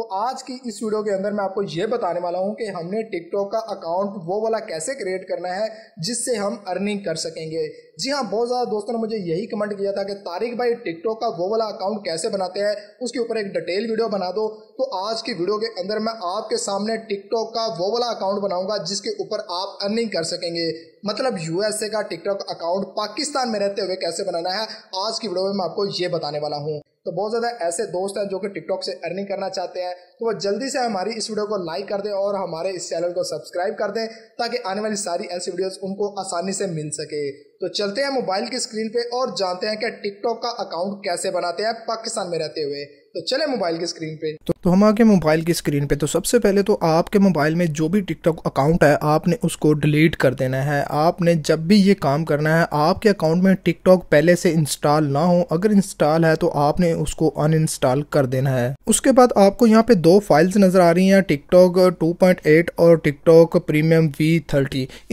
तो आज की इस वीडियो के अंदर मैं आपको ये बताने वाला हूँ कि हमने टिकटॉक का अकाउंट वो वाला कैसे क्रिएट करना है जिससे हम अर्निंग कर सकेंगे जी हाँ बहुत ज़्यादा दोस्तों ने मुझे यही कमेंट किया था कि तारिक भाई टिकटॉक का वो वाला अकाउंट कैसे बनाते हैं उसके ऊपर एक डिटेल वीडियो बना दो तो आज की वीडियो के अंदर मैं आपके सामने टिकटॉक का वो वाला अकाउंट बनाऊंगा जिसके ऊपर आप अर्निंग कर सकेंगे मतलब यूएसए का टिकटॉक अकाउंट पाकिस्तान में रहते हुए कैसे बनाना है आज की वीडियो में मैं आपको ये बताने वाला हूँ तो बहुत ज़्यादा ऐसे दोस्त हैं जो कि टिकटॉक से अर्निंग करना चाहते हैं तो वो जल्दी से हमारी इस वीडियो को लाइक कर दें और हमारे इस चैनल को सब्सक्राइब कर दें ताकि आने वाली सारी ऐसी वीडियोस उनको आसानी से मिल सके तो चलते हैं मोबाइल की स्क्रीन पे और जानते हैं कि टिकटॉक का अकाउंट कैसे बनाते हैं पाकिस्तान में रहते हुए तो चले मोबाइल की स्क्रीन पे तो, तो हम आगे मोबाइल की स्क्रीन पे तो सबसे पहले तो आपके मोबाइल में जो भी टिकटॉक अकाउंट है आपने उसको डिलीट कर देना है आपने जब भी ये काम करना है आपके अकाउंट में टिकटॉक पहले से इंस्टॉल ना हो अगर इंस्टॉल है तो आपने उसको अन कर देना है उसके बाद आपको यहाँ पे दो फाइल्स नजर आ रही हैं टिकटॉक 2.8 और टिकटॉक प्रीमियम वी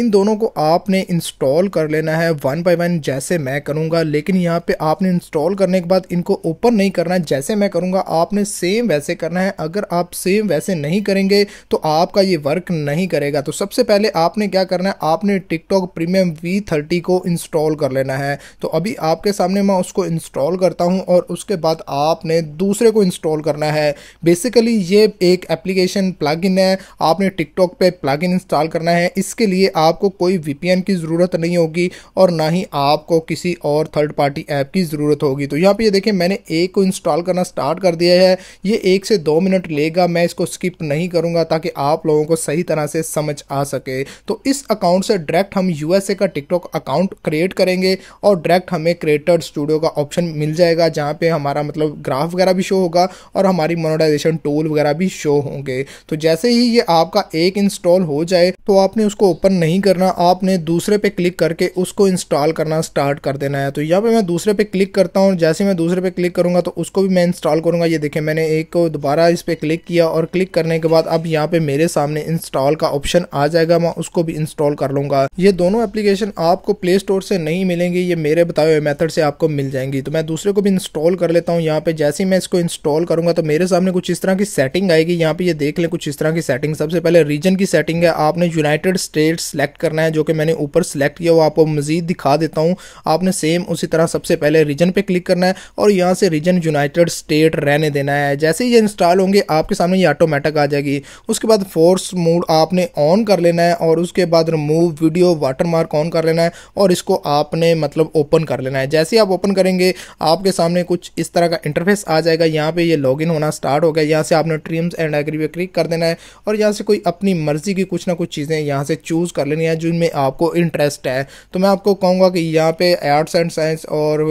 इन दोनों को आपने इंस्टॉल कर लेना है वन बाय वन जैसे मैं करूँगा लेकिन यहाँ पे आपने इंस्टॉल करने के बाद इनको ओपन नहीं करना है जैसे मैं करूंगा आपने सेम वैसे करना है अगर आप सेम वैसे नहीं करेंगे तो आपका ये वर्क नहीं करेगा तो सबसे पहले आपने क्या करना है आपने टिकटॉक प्रीमियम वी थर्टी को इंस्टॉल कर लेना है तो अभी आपके सामने मैं उसको इंस्टॉल करता हूँ और उसके बाद आपने दूसरे को इंस्टॉल करना है बेसिकली ये एक एप्लीकेशन प्लग है आपने टिकटॉक पर प्लग इंस्टॉल करना है इसके लिए आपको कोई वीपीएन की ज़रूरत नहीं होगी और ना ही आपको किसी और थर्ड पार्टी ऐप की ज़रूरत होगी तो यहाँ पर देखिए मैंने एक को इंस्टॉल करना स्टार्ट स्टार्ट कर दिया है ये एक से दो मिनट लेगा मैं इसको स्किप नहीं करूँगा ताकि आप लोगों को सही तरह से समझ आ सके तो इस अकाउंट से डायरेक्ट हम यूएसए का टिकटॉक अकाउंट क्रिएट करेंगे और डायरेक्ट हमें क्रिएटर स्टूडियो का ऑप्शन मिल जाएगा जहाँ पर हमारा मतलब ग्राफ वगैरह भी शो होगा और हमारी मोनोटाइजेशन टूल वगैरह भी शो होंगे तो जैसे ही ये आपका एक इंस्टॉल हो जाए तो आपने उसको ओपन नहीं करना आपने दूसरे पे क्लिक करके उसको इंस्टॉल करना स्टार्ट कर देना है तो यहाँ पे मैं दूसरे पे क्लिक करता हूँ जैसे मैं दूसरे पे क्लिक करूँगा तो उसको भी मैं इंस्टॉल करूँगा ये देखें मैंने एक को दोबारा इस पर क्लिक किया और क्लिक करने के बाद अब यहाँ पे मेरे सामने इंस्टॉल का ऑप्शन आ जाएगा मैं उसको भी इंस्टॉल कर लूँगा ये दोनों एप्लीकेशन आपको प्ले स्टोर से नहीं मिलेंगी ये मेरे बताए हुए मेथड से आपको मिल जाएंगी तो मैं दूसरे को भी इंस्टॉल कर लेता हूँ यहाँ पे जैसे ही मैं इसको इंस्टॉल करूँगा तो मेरे सामने कुछ इस तरह की सेटिंग आएगी यहाँ पे ये देख लें कुछ इस तरह की सेटिंग सबसे पहले रीजन की सेटिंग है आपने यूनाइटेड स्टेट सेलेक्ट करना है जो कि मैंने ऊपर सेलेक्ट किया वो आपको मजीद दिखा देता हूँ आपने सेम उसी तरह सबसे पहले रीजन पे क्लिक करना है और यहाँ से रीजन यूनाइटेड स्टेट रहने देना है जैसे ही ये इंस्टॉल होंगे आपके सामने ये ऑटोमेटिक आ जाएगी उसके बाद फोर्स मोड आपने ऑन कर लेना है और उसके बाद रिमूव वीडियो वाटरमार्क ऑन कर लेना है और इसको आपने मतलब ओपन कर लेना है जैसे ही आप ओपन करेंगे आपके सामने कुछ इस तरह का इंटरफेस आ जाएगा यहाँ पे ये लॉगिन होना स्टार्ट हो गया यहाँ से आपने ट्रीम्स एंड एग्री पे क्लिक कर देना है और यहाँ से कोई अपनी मर्जी की कुछ ना कुछ चीज़ें यहाँ से चूज़ कर लेनी है जिनमें आपको इंटरेस्ट है तो मैं आपको कहूँगा कि यहाँ पे आर्ट्स एंड साइंस और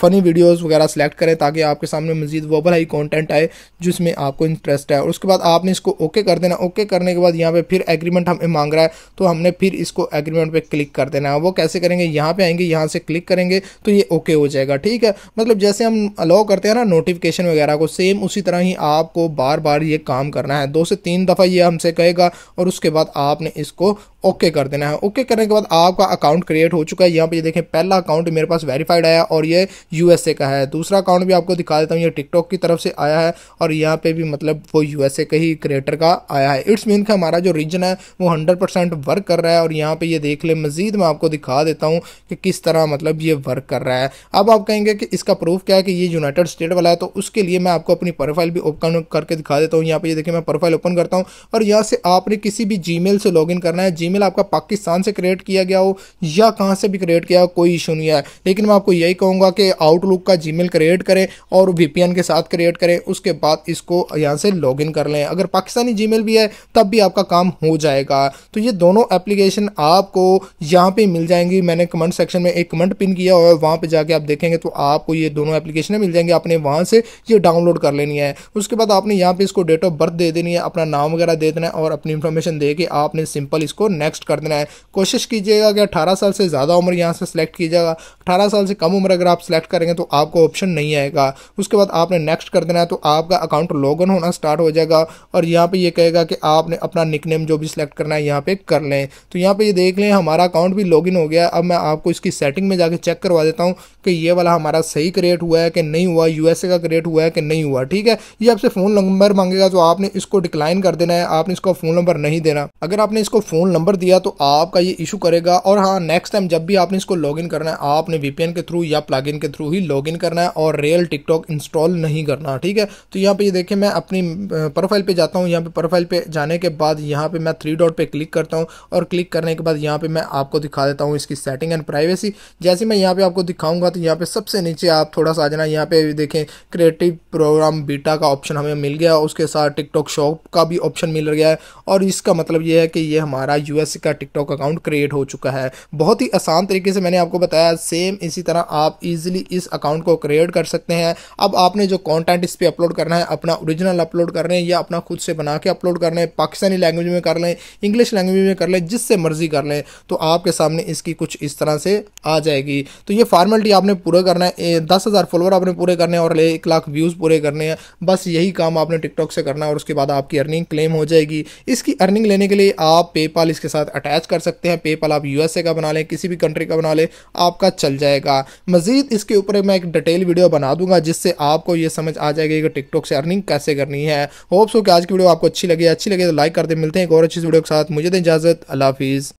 फ़नी वीडियोज़ वगैरह सेलेक्ट करें ताकि आपके सामने मजीद वबल हाई कॉन्टेंट आए जिसमें आपको इंटरेस्ट है और उसके बाद आपने इसको ओके कर देना ओके करने के बाद यहाँ पर फिर एग्रीमेंट हमें मांग रहा है तो हमने फिर इसको एग्रीमेंट पर क्लिक कर देना है वो कैसे करेंगे यहाँ पर आएंगे यहाँ से क्लिक करेंगे तो ये ओके हो जाएगा ठीक है मतलब जैसे हम अलाउ करते हैं ना नोटिफिकेशन वगैरह को सेम उसी तरह ही आपको बार बार ये काम करना है दो से तीन दफ़ा ये हमसे कहेगा और उसके बाद आपने इसको ओके okay कर देना है ओके okay करने के बाद आपका अकाउंट क्रिएट हो चुका है यहाँ पे ये देखें पहला अकाउंट मेरे पास वेरीफाइड आया और ये यूएसए का है दूसरा अकाउंट भी आपको दिखा देता हूँ ये टिकट टिकटॉक की तरफ से आया है और यहाँ पे भी मतलब वो यूएसए के ही क्रिएटर का आया है इट्स मीन का हमारा जो रीजन है वो हंड्रेड परसेंट वर्क कर रहा है और यहाँ पे ये देख ले मजीद मैं आपको दिखा देता हूँ कि किस तरह मतलब ये वर्क कर रहा है अब आप कहेंगे कि इसका प्रूफ क्या है कि ये यूनाइटेड स्टेट वाला है तो उसके लिए मैं आपको अपनी प्रोफाइल भी ओपन करके दिखा देता हूँ यहाँ पे ये देखिए मैं प्रोफाइल ओपन करता हूँ और यहाँ से आपने किसी भी जी से लॉग करना है जी आपका पाकिस्तान से क्रिएट किया गया हो या कहाँ से भी क्रिएट किया हो कोई इशू नहीं है लेकिन मैं आपको यही कहूँगा कि आउटलुक का जी क्रिएट करें और वी के साथ क्रिएट करें उसके बाद इसको यहाँ से लॉग इन कर लें अगर पाकिस्तानी जी भी है तब भी आपका काम हो जाएगा तो ये दोनों एप्लीकेशन आपको यहाँ पर मिल जाएंगी मैंने कमेंट सेक्शन में एक कमेंट पिन किया और वहाँ पर जाके आप देखेंगे तो आपको ये दोनों एप्लीकेशन मिल जाएंगे आपने वहाँ से ये डाउनलोड कर लेनी है उसके बाद आपने यहाँ पर इसको डेट ऑफ बर्थ दे देनी है अपना नाम वगैरह दे देना है और अपनी इन्फॉर्मेशन दे के आपने सिंपल इसको नेक्स्ट कर देना है कोशिश कीजिएगा कि अठारह साल से ज़्यादा उम्र यहाँ से सेलेक्ट की जाएगा अठारह साल से कम उम्र अगर आप सेलेक्ट करेंगे तो आपको ऑप्शन नहीं आएगा उसके बाद आपने आपने नेक्स्ट कर देना है तो आपका अकाउंट लॉग इन होना स्टार्ट हो जाएगा और यहाँ पे ये कहेगा कि आपने अपना निकनेम जो भी सिलेक्ट करना है यहाँ पे कर लें तो यहाँ पे ये देख लें हमारा अकाउंट भी लॉगिन हो गया अब मैं आपको इसकी सेटिंग में जाके चेक करवा देता हूँ कि ये वाला हमारा सही क्रिएट हुआ है कि नहीं हुआ यूएसए का क्रिएट हुआ है कि नहीं हुआ ठीक है ये आपसे फ़ोन नंबर मांगेगा तो आपने इसको डिक्लाइन कर देना है आपने इसको फ़ोन नंबर नहीं देना अगर आपने इसको फ़ोन नंबर दिया तो आपका ये इशू करेगा और हाँ नेक्स्ट टाइम जब भी आपने इसको लॉग करना है आपने वीपीएन के थ्रू या प्लग के थ्रू ही लॉग करना है और रियल टिकटॉक इंस्टॉल नहीं करना ठीक है तो यहाँ पे ये देखें मैं अपनी प्रोफाइल पे जाता हूँ यहाँ पे प्रोफाइल पे जाने के बाद यहाँ पे मैं थ्री डॉट पे क्लिक करता हूँ और क्लिक करने के बाद यहाँ पे मैं आपको दिखा देता हूँ इसकी सेटिंग एंड प्राइवेसी जैसे मैं यहाँ पे आपको दिखाऊंगा तो यहाँ पे सबसे नीचे आप थोड़ा सा आ जाना यहाँ पे देखें क्रिएटिव प्रोग्राम बीटा का ऑप्शन हमें मिल गया उसके साथ टिकटॉक शॉप का भी ऑप्शन मिल गया है और इसका मतलब ये है कि ये हमारा यूएस का टिकटॉक अकाउंट क्रिएट हो चुका है बहुत ही आसान तरीके से मैंने आपको बताया सेम इसी तरह आप इजिली इस अकाउंट को क्रिएट कर सकते हैं अब आपने जो कंटेंट इस पर अपलोड करना है अपना ओरिजिनल अपलोड कर लें या अपना खुद से बना के अपलोड कर लें पाकिस्तानी लैंग्वेज में कर लें इंग्लिश लैंग्वेज में कर लें जिससे मर्जी कर लें तो आपके सामने इसकी कुछ इस तरह से आ जाएगी तो ये फॉर्मेलिटी आपने पूरा करना है दस हज़ार फॉलोअर आपने पूरे करने और एक लाख व्यूज़ पूरे करने हैं बस यही काम आपने टिकटॉक से करना है और उसके बाद आपकी अर्निंग क्लेम हो जाएगी इसकी अर्निंग लेने के लिए आप पेपाल इसके साथ अटैच कर सकते हैं पेपाल आप यूएसए का बना लें किसी भी कंट्री का बना लें आपका चल जाएगा मजीद इसके ऊपर मैं एक डिटेल वीडियो बना दूंगा जिससे आपको ये समझ आ जाएगी कि टिकटॉक से अर्निंग कैसे करनी है होप्स हो कि आज की वीडियो आपको अच्छी लगी अच्छी लगी तो लाइक कर दे मिलते हैं एक और अच्छी वीडियो के साथ मुझे दें इजाज़त अल्लाह हाफिज़